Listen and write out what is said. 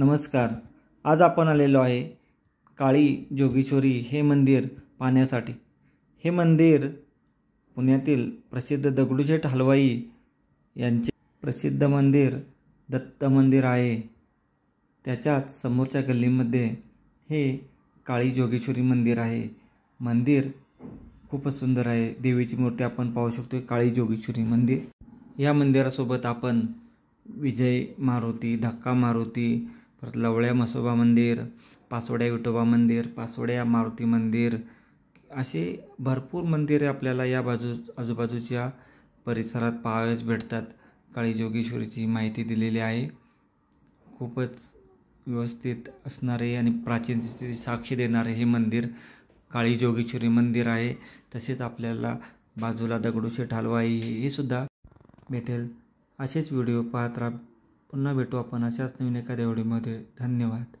नमस्कार आज आपण आलेलो आहे काळी जोगेश्वरी हे मंदिर पाहण्यासाठी हे मंदिर पुण्यातील प्रसिद्ध दगडूशेठ हलवाई यांचे प्रसिद्ध मंदिर दत्त मंदिर आहे त्याच्याच समोरच्या गल्लीमध्ये हे काळी जोगेश्वरी मंदिर आहे मंदिर खूपच सुंदर आहे देवीची मूर्ती आपण पाहू शकतो काळी जोगेश्वरी मंदिर या मंदिरासोबत आपण विजय मारुती धक्का मारुती परत लवळ्या म्हसोबा मंदिर पासोड्या विठोबा मंदिर पासोड्या मारुती मंदिर असे भरपूर मंदिरे आपल्याला या बाजू आजूबाजूच्या परिसरात पाहावेच भेटतात काळी जोगेश्वरीची माहिती दिलेली आहे खूपच व्यवस्थित असणारे आणि प्राचीन साक्षी देणारे हे मंदिर काळी जोगेश्वरी मंदिर आहे तसेच आपल्याला बाजूला दगडूशेठ हलवाई हे सुद्धा भेटेल असेच व्हिडिओ पाहत राहा पुन्हा भेटू आपण अशाच नवीन एखाद्या व्हिडिओमध्ये धन्यवाद